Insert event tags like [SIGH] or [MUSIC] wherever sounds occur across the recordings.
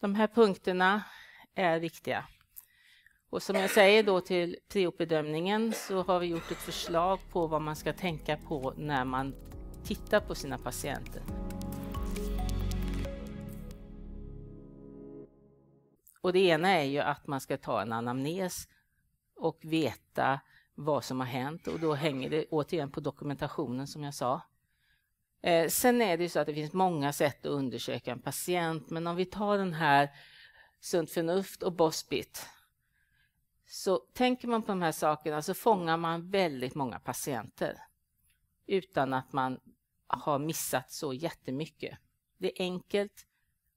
De här punkterna är viktiga. Och som jag säger då till priopbedömningen så har vi gjort ett förslag på vad man ska tänka på när man tittar på sina patienter. Och det ena är ju att man ska ta en anamnes och veta vad som har hänt och då hänger det återigen på dokumentationen som jag sa. Eh, sen är det ju så att det finns många sätt att undersöka en patient, men om vi tar den här Sunt förnuft och Bossbit, så tänker man på de här sakerna så fångar man väldigt många patienter utan att man har missat så jättemycket. Det är enkelt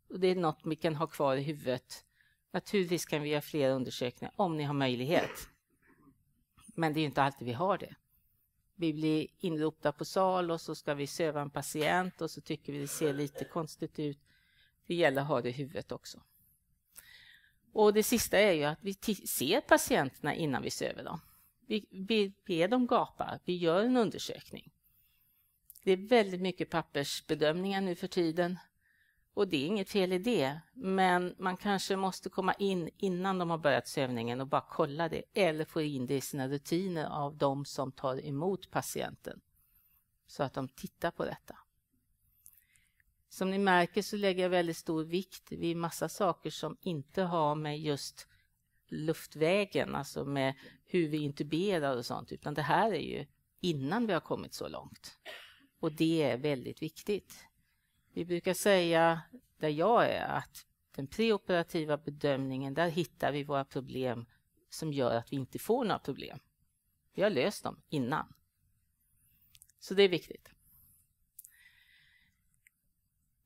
och det är något vi kan ha kvar i huvudet. Naturligtvis kan vi göra fler undersökningar om ni har möjlighet. Men det är inte alltid vi har det vi blir inropta på sal och så ska vi söva en patient och så tycker vi det ser lite konstigt ut. Det gäller att ha det i huvudet också. Och det sista är ju att vi ser patienterna innan vi söver dem. Vi, vi ber dem gapa, vi gör en undersökning. Det är väldigt mycket pappersbedömningar nu för tiden och det är inget fel i det, men man kanske måste komma in innan de har börjat sövningen och bara kolla det eller få in det i sina rutiner av de som tar emot patienten så att de tittar på detta. Som ni märker så lägger jag väldigt stor vikt vid massa saker som inte har med just luftvägen, alltså med hur vi intuberar och sånt, utan det här är ju innan vi har kommit så långt. Och det är väldigt viktigt. Vi brukar säga, där jag är, att den preoperativa bedömningen, där hittar vi våra problem som gör att vi inte får några problem. Vi har löst dem innan. Så det är viktigt.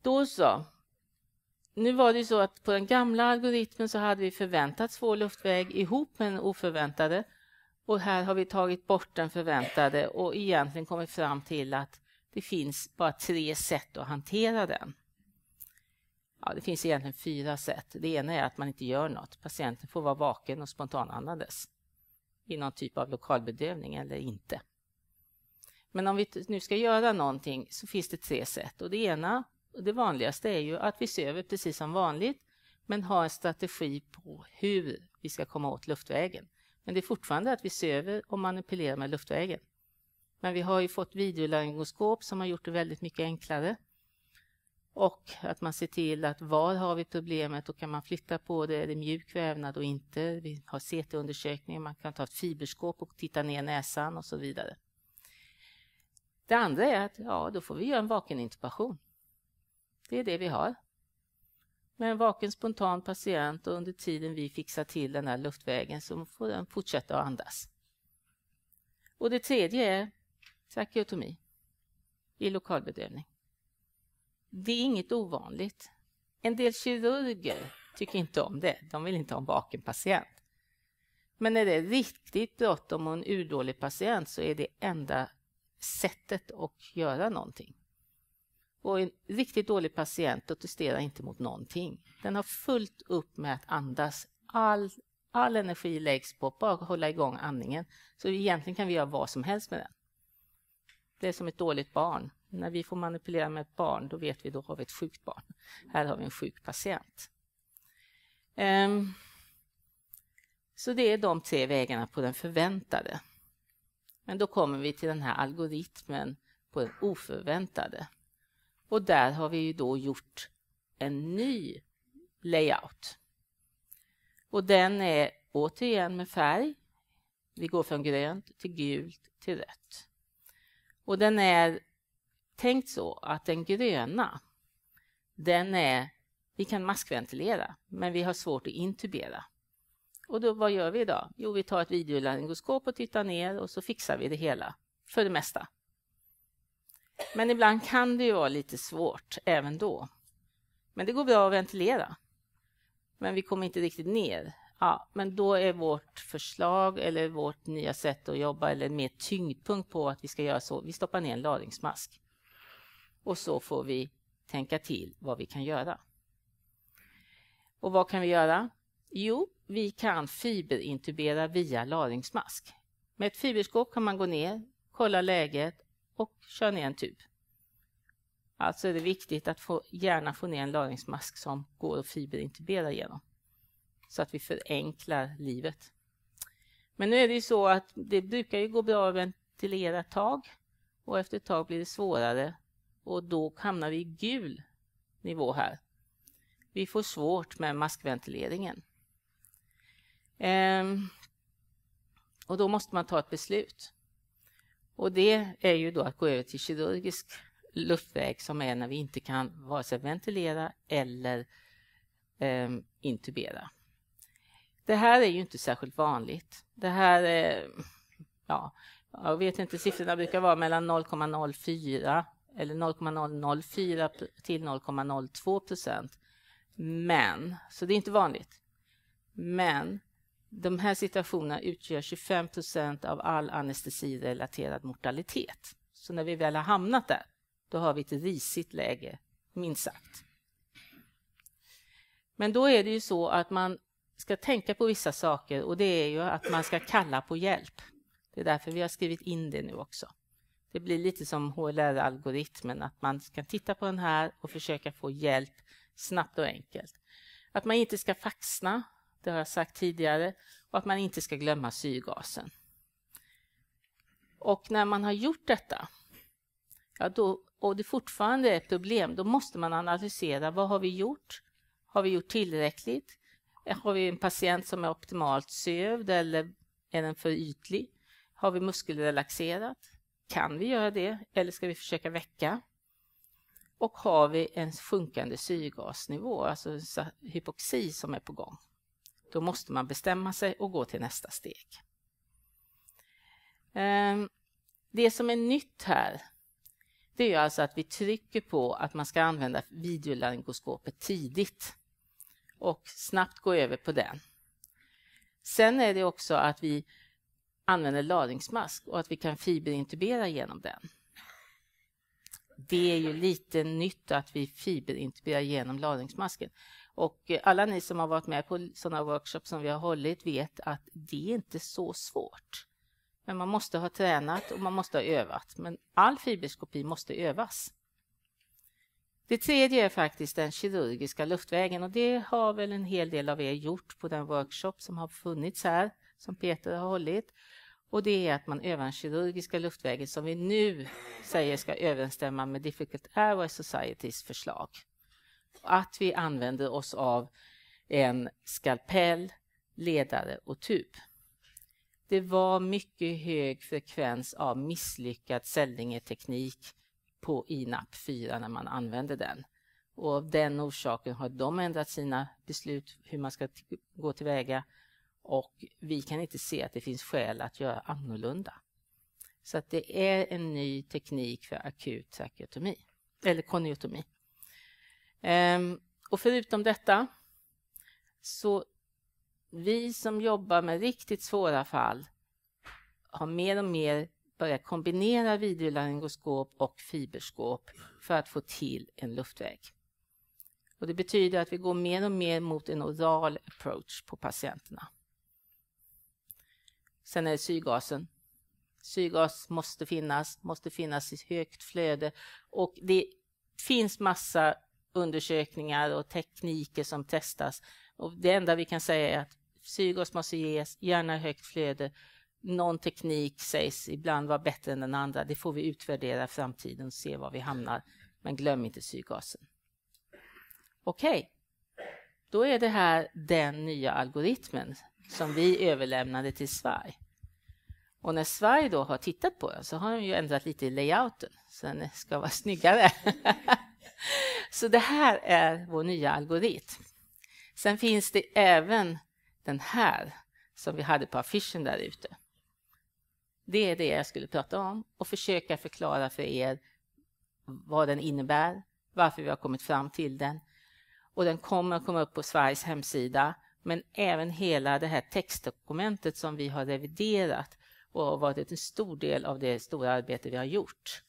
Då så. Nu var det så att på den gamla algoritmen så hade vi förväntat svår luftväg ihop med den oförväntade. Och här har vi tagit bort den förväntade och egentligen kommit fram till att det finns bara tre sätt att hantera den. Ja, det finns egentligen fyra sätt. Det ena är att man inte gör något. Patienten får vara vaken och spontanandandes i någon typ av lokalbedövning eller inte. Men om vi nu ska göra någonting så finns det tre sätt. Och det ena, och det vanligaste, är ju att vi ser över precis som vanligt men har en strategi på hur vi ska komma åt luftvägen. Men det är fortfarande att vi ser över och manipulerar med luftvägen. Men vi har ju fått videolaryngoskop som har gjort det väldigt mycket enklare. Och att man ser till att var har vi problemet och kan man flytta på det, är det mjuk vävnad och inte? Vi har CT-undersökning, man kan ta ett fiberskåp och titta ner näsan och så vidare. Det andra är att ja, då får vi göra en vakenintubation. Det är det vi har. Med en vaken spontan patient och under tiden vi fixar till den här luftvägen så får den fortsätta att andas. Och det tredje är trakeotomi i lokalbedövning. Det är inget ovanligt. En del kirurger tycker inte om det. De vill inte ha en vaken patient. Men när det är riktigt bråttom och en urdålig patient så är det enda sättet att göra någonting. Och en riktigt dålig patient protesterar inte mot någonting. Den har fullt upp med att andas. All, all energi läggs på att bara hålla igång andningen. Så egentligen kan vi göra vad som helst med den. Det är som ett dåligt barn. När vi får manipulera med ett barn, då vet vi då har vi ett sjukt barn. Här har vi en sjuk patient. Ehm, så det är de tre vägarna på den förväntade. Men då kommer vi till den här algoritmen på den oförväntade. Och där har vi då gjort en ny layout. Och den är återigen med färg. Vi går från grönt till gult till rött. Och den är tänkt så att den gröna, den är, vi kan maskventilera, men vi har svårt att intubera. Och då, vad gör vi idag? Jo, vi tar ett videolaryngoskop och tittar ner och så fixar vi det hela, för det mesta. Men ibland kan det ju vara lite svårt även då. Men det går bra att ventilera. Men vi kommer inte riktigt ner Ja, men då är vårt förslag eller vårt nya sätt att jobba eller mer tyngdpunkt på att vi ska göra så. Vi stoppar ner en lagringsmask och så får vi tänka till vad vi kan göra. Och vad kan vi göra? Jo, vi kan fiberintubera via lagringsmask. Med ett fiberskåp kan man gå ner, kolla läget och köra ner en tub. Alltså är det viktigt att få, gärna få ner en lagringsmask som går att fiberintubera genom så att vi förenklar livet. Men nu är det ju så att det brukar ju gå bra att ventilera ett tag och efter ett tag blir det svårare och då hamnar vi i gul nivå här. Vi får svårt med maskventileringen. Ehm, och då måste man ta ett beslut. Och det är ju då att gå över till kirurgisk luftväg som är när vi inte kan vare sig ventilera eller eh, intubera. Det här är ju inte särskilt vanligt. Det här är, ja, jag vet inte, siffrorna brukar vara mellan 0,04 eller 0,004 till 0,02 procent. Men, så det är inte vanligt. Men de här situationerna utgör 25 procent av all anestesirelaterad mortalitet. Så när vi väl har hamnat där, då har vi ett risigt läge, minst sagt. Men då är det ju så att man ska tänka på vissa saker och det är ju att man ska kalla på hjälp. Det är därför vi har skrivit in det nu också. Det blir lite som HLR-algoritmen, att man ska titta på den här och försöka få hjälp snabbt och enkelt. Att man inte ska faxna, det har jag sagt tidigare, och att man inte ska glömma syrgasen. Och när man har gjort detta, ja då, och det fortfarande är ett problem, då måste man analysera vad har vi gjort? Har vi gjort tillräckligt? Har vi en patient som är optimalt sövd eller är den för ytlig? Har vi muskelrelaxerat? Kan vi göra det eller ska vi försöka väcka? Och har vi en sjunkande syrgasnivå, alltså hypoxi som är på gång? Då måste man bestämma sig och gå till nästa steg. Ehm, det som är nytt här det är alltså att vi trycker på att man ska använda videolaryngoskopet tidigt och snabbt gå över på den. Sen är det också att vi använder ladningsmask och att vi kan fiberintubera genom den. Det är ju lite nytt att vi fiberintuberar genom ladningsmasken. Och eh, alla ni som har varit med på sådana workshops som vi har hållit vet att det är inte så svårt. Men man måste ha tränat och man måste ha övat. Men all fiberskopi måste övas. Det tredje är faktiskt den kirurgiska luftvägen och det har väl en hel del av er gjort på den workshop som har funnits här, som Peter har hållit. Och det är att man övar den kirurgiska luftvägen som vi nu säger ska överensstämma med Difficult Airway Societys förslag. Att vi använder oss av en skalpell, ledare och tub. Det var mycket hög frekvens av misslyckad säljningeteknik på INAP 4 när man använder den. Och av den orsaken har de ändrat sina beslut hur man ska gå tillväga och vi kan inte se att det finns skäl att göra annorlunda. Så att det är en ny teknik för akut tracheotomi, eller koniotomi. Ehm, och förutom detta så vi som jobbar med riktigt svåra fall har mer och mer börja kombinera videolaryngoskop och fiberskåp för att få till en luftväg. Och det betyder att vi går mer och mer mot en oral approach på patienterna. Sen är det syrgasen. Syrgas måste finnas, måste finnas i högt flöde och det finns massa undersökningar och tekniker som testas. Och det enda vi kan säga är att syrgas måste ges, gärna högt flöde någon teknik sägs ibland vara bättre än den andra. Det får vi utvärdera i framtiden och se var vi hamnar. Men glöm inte syrgasen. Okej, okay. då är det här den nya algoritmen som vi överlämnade till Svaj. Och när Svaj då har tittat på den så har de ju ändrat lite i layouten så den ska vara snyggare. [LAUGHS] så det här är vår nya algoritm. Sen finns det även den här som vi hade på affischen där ute. Det är det jag skulle prata om och försöka förklara för er vad den innebär, varför vi har kommit fram till den. Och den kommer att komma upp på Sveriges hemsida, men även hela det här textdokumentet som vi har reviderat och har varit en stor del av det stora arbete vi har gjort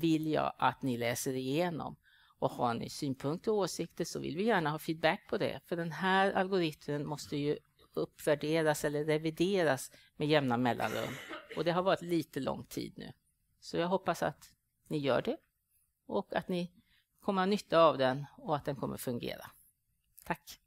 vill jag att ni läser igenom. Och har ni synpunkter och åsikter så vill vi gärna ha feedback på det. För den här algoritmen måste ju uppvärderas eller revideras med jämna mellanrum. Och det har varit lite lång tid nu. Så jag hoppas att ni gör det och att ni kommer ha nytta av den och att den kommer fungera. Tack!